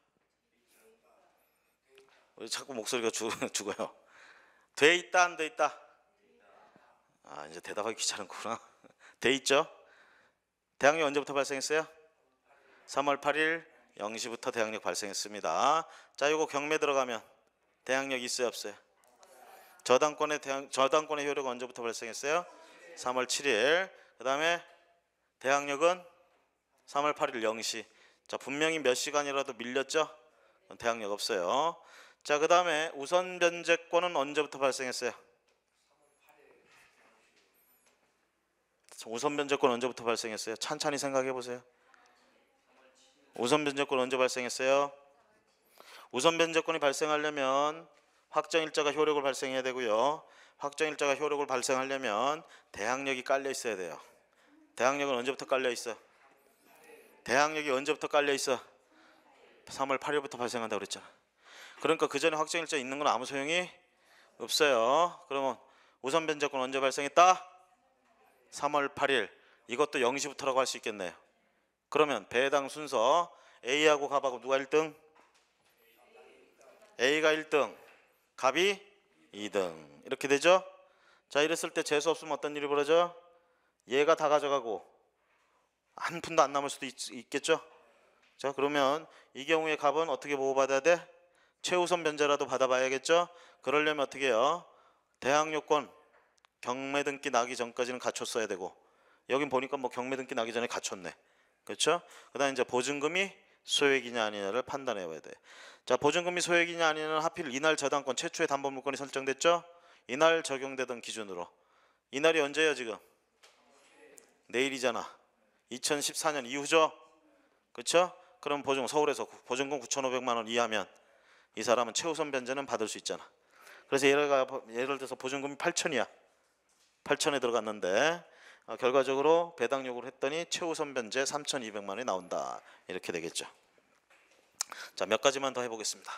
A: 자꾸 목소리가 죽, *laughs* 죽어요. 돼 있다 안 돼 있다? 아 이제 대답하기 귀찮구나. *laughs* 돼 있죠? 대항력 언제부터 발생했어요? 3월 8일 0시부터 대항력 발생했습니다. 자, 이거 경매 들어가면 대항력 있어요, 없어요? 저당권의 대항, 저당권의 효력 언제부터 발생했어요? 3월 7일. 그다음에 대항력은 3월 8일 0시. 자, 분명히 몇 시간이라도 밀렸죠? 대항력 없어요. 자, 그 다음에 우선 변제권은 언제부터 발생했어요? 우선 변제권 언제부터 발생했어요? 천천히 생각해 보세요. 우선 변제권 언제 발생했어요? 우선 변제권이 발생하려면 확정일자가 효력을 발생해야 되고요. 확정일자가 효력을 발생하려면 대항력이 깔려 있어야 돼요. 대항력은 언제부터 깔려 있어? 요 대항력이 언제부터 깔려 있어? 3월 8일부터 발생한다 그랬잖아. 그러니까 그 전에 확정일자 있는 건 아무 소용이 없어요. 그러면 우선 변제권 언제 발생했다? 3월 8일. 이것도 0시부터라고 할 수 있겠네요. 그러면 배당 순서 A하고 갑하고 누가 1등? A가 1등, 갑이 2등. 이렇게 되죠? 자, 이랬을 때 재수 없으면 어떤 일이 벌어져? 얘가 다 가져가고 한 푼도 안 남을 수도 있, 겠죠자 그러면 이 경우에 갑은 어떻게 보호받아야 돼? 최우선 변제라도 받아봐야겠죠? 그러려면 어떻게 해요? 대항 요건 경매 등기 나기 전까지는 갖췄어야 되고 여긴 보니까 뭐 경매 등기 나기 전에 갖췄네. 그렇죠? 그다음 이제 보증금이 소액이냐 아니냐를 판단해 봐야 돼. 자, 보증금이 소액이냐 아니냐는 하필 이날 저당권 최초의 담보 물건이 설정됐죠? 이날 적용되던 기준으로. 이날이 언제야 지금? 내일이잖아. 2014년 이후죠. 그렇죠? 그럼 보증 서울에서 보증금 9,500만 원 이하면 이 사람은 최우선 변제는 받을 수 있잖아. 그래서 얘가 예를 들어서 보증금이 8천이야. 8천에 들어갔는데 어, 결과적으로 배당 력구를 했더니 최우선 변제 3,200만 원이 나온다. 이렇게 되겠죠. 자, 몇 가지만 더 해보겠습니다.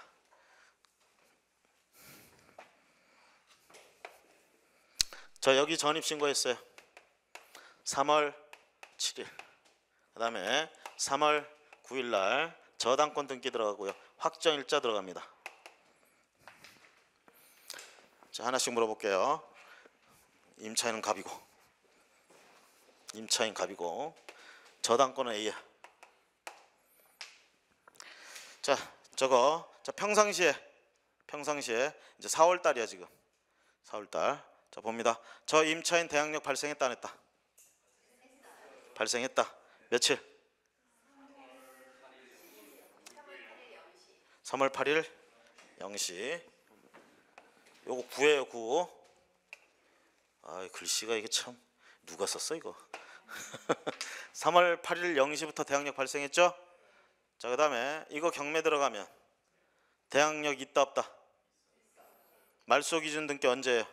A: 자, 여기 전입 신고했어요. 3월 7일 그 다음에 3월 9일 날 저당권 등기 들어가고요 확정일자 들어갑니다 자 하나씩 물어볼게요 임차인은 갑이고 임차인 갑이고 저당권은 A야 자 저거 자 평상시에 평상시에 이제 4월달이야 지금 4월달 자 봅니다 저 임차인 대항력 발생했다 안 했다 발생했다. 며칠? 3월 8일 0시 요거 9예요 9. 아 글씨가 이게 참 누가 썼어 이거 3월 *laughs* 8일 0시부터 대항력 발생했죠? 자그 다음에 이거 경매 들어가면 대항력 있다 없다 말소 기준 등기 언제예요?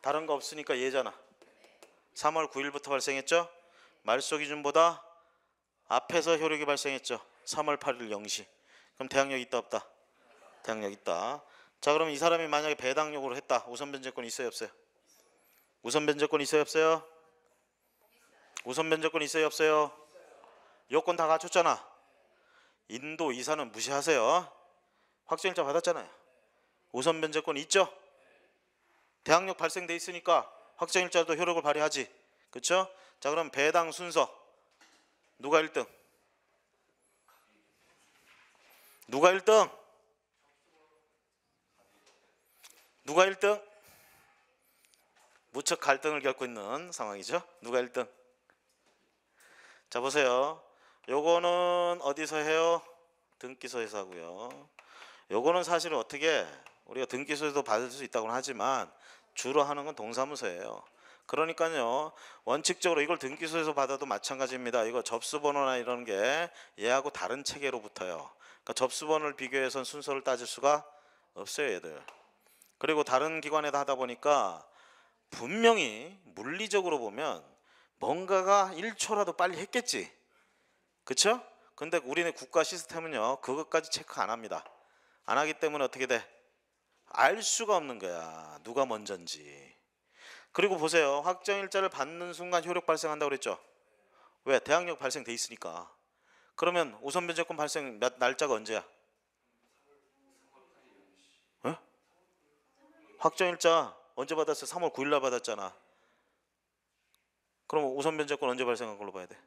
A: 다른 거 없으니까 얘잖아 3월 9일부터 발생했죠? 말소 기준보다 앞에서 효력이 발생했죠. 3월 8일 0시. 그럼 대항력 있다 없다? 대항력 있다. 자, 그럼 이 사람이 만약에 배당력으로 했다. 우선 변제권 있어요, 없어요? 우선 변제권 있어요, 없어요? 우선 변제권 있어요, 없어요? 요건 다 갖췄잖아. 인도 이사는 무시하세요. 확정일자 받았잖아요. 우선 변제권 있죠? 대항력 발생돼 있으니까 확정일자도 효력을 발휘하지. 그렇죠? 자 그럼 배당 순서 누가 1등? 누가 1등? 누가 1등? 무척 갈등을 겪고 있는 상황이죠. 누가 1등? 자 보세요. 요거는 어디서 해요? 등기소에서 하고요. 요거는 사실 어떻게 우리가 등기소에서 받을 수 있다고는 하지만 주로 하는 건 동사무소예요. 그러니까요 원칙적으로 이걸 등기소에서 받아도 마찬가지입니다. 이거 접수번호나 이런 게 얘하고 다른 체계로 붙어요. 그러니까 접수번호를 비교해서 순서를 따질 수가 없어요 얘들. 그리고 다른 기관에다 하다 보니까 분명히 물리적으로 보면 뭔가가 1초라도 빨리 했겠지. 그쵸 근데 우리네 국가 시스템은요 그것까지 체크 안 합니다. 안 하기 때문에 어떻게 돼? 알 수가 없는 거야. 누가 먼저인지. 그리고 보세요. 확정일자를 받는 순간 효력 발생한다고 그랬죠. 왜? 대항력 발생돼 있으니까. 그러면 우선 변제권 발생 날짜가 언제야? 에? 어? 확정일자 언제 받았어? 3월 9일 날 받았잖아. 그럼 우선 변제권 언제 발생한 걸로 봐야 돼?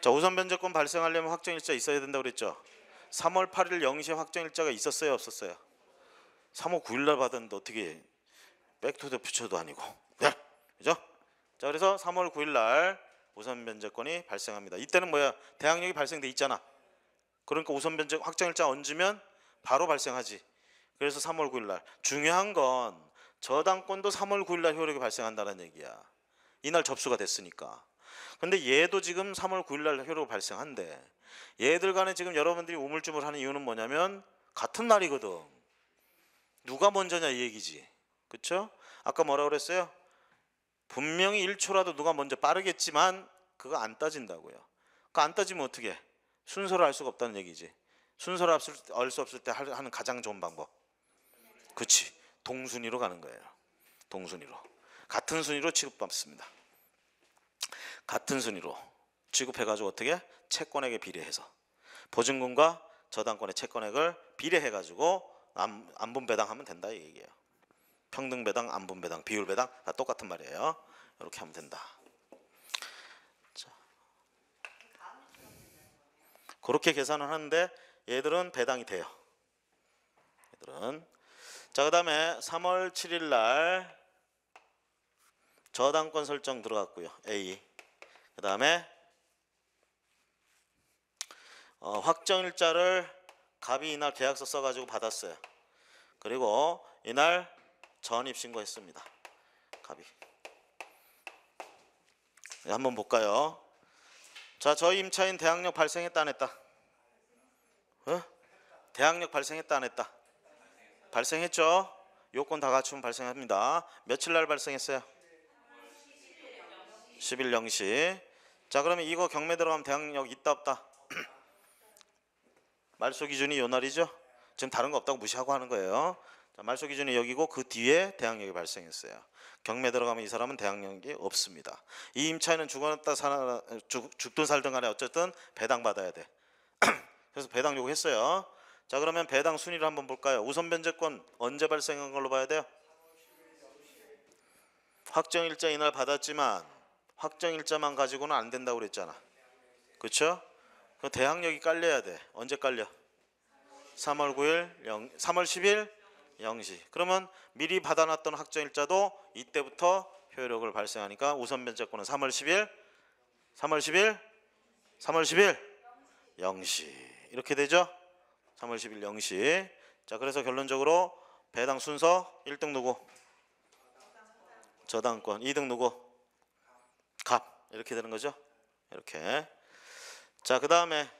A: 자, 우선 변제권 발생하려면 확정일자 있어야 된다고 그랬죠. 3월 8일 0시 확정일자가 있었어요, 없었어요? 3월 9일날 받았는데 어떻게 백투더 퓨처도 아니고 네. 그죠? 자 그래서 3월 9일날 우선 면제권이 발생합니다 이때는 뭐야 대항력이 발생돼 있잖아 그러니까 우선 면제 확정일자 얹으면 바로 발생하지 그래서 3월 9일날 중요한 건 저당권도 3월 9일날 효력이 발생한다는 얘기야 이날 접수가 됐으니까 근데 얘도 지금 3월 9일날 효력 발생한데 얘들 간에 지금 여러분들이 우물쭈물하는 이유는 뭐냐면 같은 날이거든 누가 먼저냐 이 얘기지. 그렇죠? 아까 뭐라 고 그랬어요? 분명히 1초라도 누가 먼저 빠르겠지만 그거 안 따진다고요. 그거 안 따지면 어떻게? 순서를 알 수가 없다는 얘기지. 순서를 알 수 없을 때 하는 가장 좋은 방법. 그렇지. 동순위로 가는 거예요. 동순위로. 같은 순위로 취급받습니다. 같은 순위로 취급해가지고 어떻게? 채권액에 비례해서. 보증금과 저당권의 채권액을 비례해가지고 안, 분 배당하면 된다 이 얘기예요. 평등 배당, 안분 배당, 비율 배당 다 똑같은 말이에요. 이렇게 하면 된다. 자. 그렇게 계산을 하는데 얘들은 배당이 돼요. 얘들은 자 그다음에 3월 7일 날 저당권 설정 들어갔고요. A. 그다음에 어, 확정일자를 갑이 이날 계약서 써가지고 받았어요. 그리고 이날 전입 신고했습니다. 갑이. 네, 한번 볼까요? 자, 저희 임차인 대항력 발생했다 안 했다? 어? 대항력 발생했다 안 했다? 발생했죠? 요건 다 갖추면 발생합니다. 며칠 날 발생했어요? 10일 0시. 자, 그러면 이거 경매 들어가면 대항력 있다 없다? *clears throat* 말소 기준이 요 날이죠? 지금 다른 거 없다고 무시하고 하는 거예요. 자, 말소 기준이 여기고 그 뒤에 대항력이 발생했어요. 경매 들어가면 이 사람은 대항력이 없습니다. 이 임차인은 죽어다 살아 죽, 든 살든 간에 어쨌든 배당 받아야 돼. *clears throat* 그래서 배당 요구했어요. 자 그러면 배당 순위를 한번 볼까요? 우선 변제권 언제 발생한 걸로 봐야 돼요? 확정일자 이날 받았지만 확정일자만 가지고는 안 된다고 그랬잖아. 그렇죠? 그 대항력이 깔려야 돼. 언제 깔려? 3월 9일, 0, 3월 10일 0시. 그러면 미리 받아놨던 학정일자도 이때부터 효력을 발생하니까 우선 면제권은 3월 10일, 3월 10일, 3월 10일 0시. 이렇게 되죠? 3월 10일 0시. 자, 그래서 결론적으로 배당 순서 1등 누구? 저당권. 2등 누구? 갑. 이렇게 되는 거죠? 이렇게. 자, 그 다음에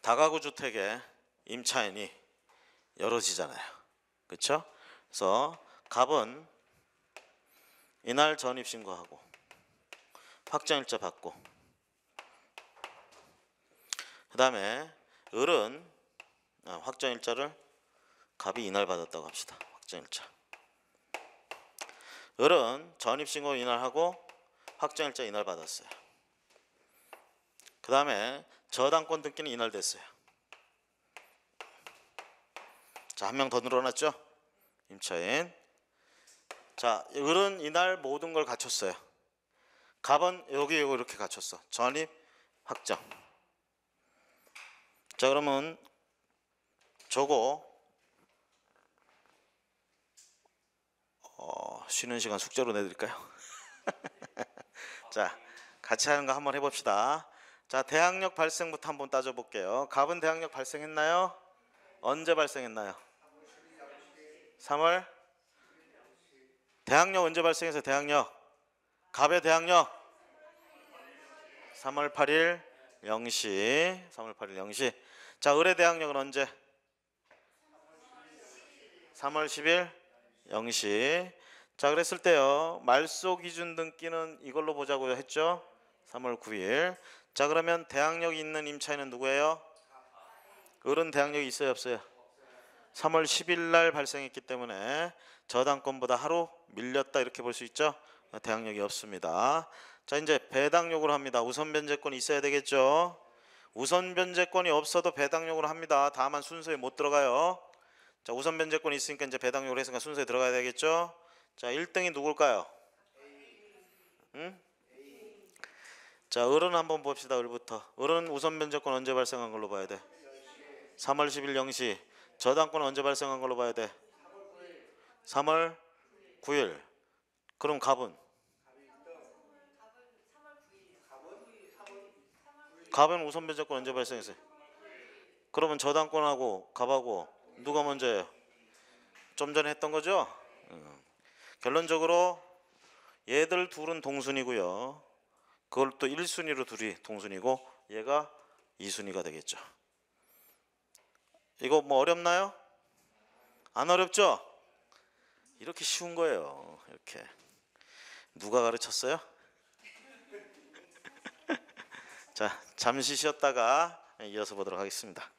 A: 다가구 주택에 임차인이 여러지잖아요. 그렇죠? 그래서 갑은 이날 전입 신고하고 확정일자 받고 그다음에 을은 아, 확정일자를 갑이 이날 받았다고 합시다. 확정일자. 을은 전입신고 이날하고 확정일자 이날 받았어요. 그 다음에 저당권 등기는 이날됐어요. 자, 한 명 더 늘어났죠? 임차인. 자, 을은 이날 모든 걸 갖췄어요. 갑은 여기 이렇게 갖췄어. 전입, 확정. 자, 그러면 저거 어, 쉬는 시간 숙제로 내드릴까요? *laughs* 자, 같이 하는 거 한번 해봅시다. 자, 대항력 발생부터 한번 따져볼게요. 갑은 대항력 발생했나요? 언제 발생했나요? 3월? 대항력 언제 발생해서 대항력? 갑의 대항력? 3월 8일 0시 3월 8일 0시 자 을의 대항력은 언제? 3월 10일 0시 자 그랬을 때요 말소 기준 등기는 이걸로 보자고 했죠 3월 9일. 자 그러면 대항력이 있는 임차인은 누구예요? 을은 대항력이 있어요 없어요? 3월 10일 날 발생했기 때문에 저당권보다 하루 밀렸다 이렇게 볼 수 있죠? 대항력이 없습니다. 자 이제 배당력으로 합니다. 우선 변제권이 있어야 되겠죠? 우선 변제권이 없어도 배당력으로 합니다. 다만 순서에 못 들어가요. 자 우선 변제권이 있으니까 이제 배당력으로 해서 순서에 들어가야 되겠죠? 자 1등이 누굴까요? 응? 자, 을은 한번 봅시다. 을부터. 을은 우선 면제권 언제 발생한 걸로 봐야 돼? 3월 10일 0시. 저당권 언제 발생한 걸로 봐야 돼? 3월 9일. 그럼 갑은? 갑은 우선 면제권 언제 발생했어요? 그러면 저당권하고 갑하고 누가 먼저예요? 좀 전에 했던 거죠? 음. 결론적으로 얘들 둘은 동순이고요. 그걸 또 1순위로 둘이 동순이고 얘가 2순위가 되겠죠. 이거 뭐 어렵나요? 안 어렵죠? 이렇게 쉬운 거예요. 이렇게. 누가 가르쳤어요? *laughs* 자, 잠시 쉬었다가 이어서 보도록 하겠습니다.